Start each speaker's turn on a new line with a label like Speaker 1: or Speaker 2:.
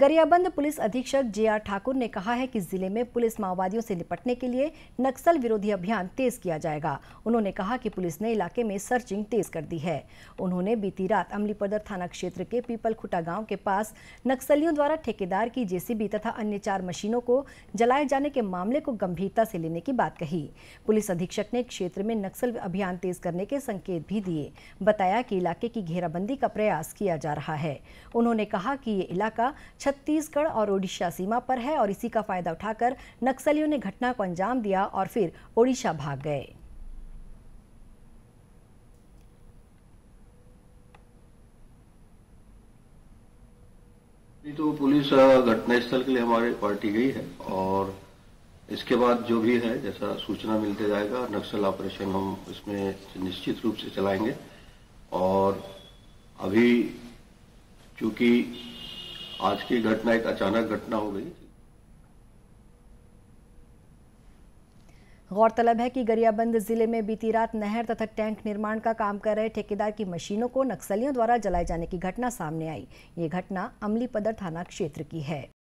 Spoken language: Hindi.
Speaker 1: गरियाबंद पुलिस अधीक्षक जे आर ठाकुर ने कहा है कि जिले में पुलिस माओवादियों से निपटने के लिए नक्सल विरोधी अभियान तेज किया जाएगा उन्होंने कहा कि पुलिस ने इलाके में सर्चिंग तेज कर दी है उन्होंने बीती रात अमली पदर थाना क्षेत्र के पीपल खुटा गांव के पास नक्सलियों द्वारा ठेकेदार की जेसीबी तथा अन्य चार मशीनों को जलाए जाने के मामले को गंभीरता से लेने की बात कही पुलिस अधीक्षक ने क्षेत्र में नक्सल अभियान तेज करने के संकेत भी दिए बताया कि इलाके की घेराबंदी का प्रयास किया जा रहा है उन्होंने कहा कि ये इलाका छत्तीसगढ़ और ओडिशा सीमा पर है और इसी का फायदा उठाकर नक्सलियों ने घटना को अंजाम दिया और फिर ओडिशा भाग गए
Speaker 2: तो पुलिस घटनास्थल के लिए हमारी पार्टी गई है और इसके बाद जो भी है जैसा सूचना मिलते जाएगा नक्सल ऑपरेशन हम इसमें निश्चित रूप से चलाएंगे
Speaker 3: और अभी चूंकि आज की घटना एक अचानक घटना हो गई
Speaker 1: गौरतलब है कि गरियाबंद जिले में बीती रात नहर तथा टैंक निर्माण का काम कर रहे ठेकेदार की मशीनों को नक्सलियों द्वारा जलाए जाने की घटना सामने आई ये घटना अमलीपदर थाना क्षेत्र की है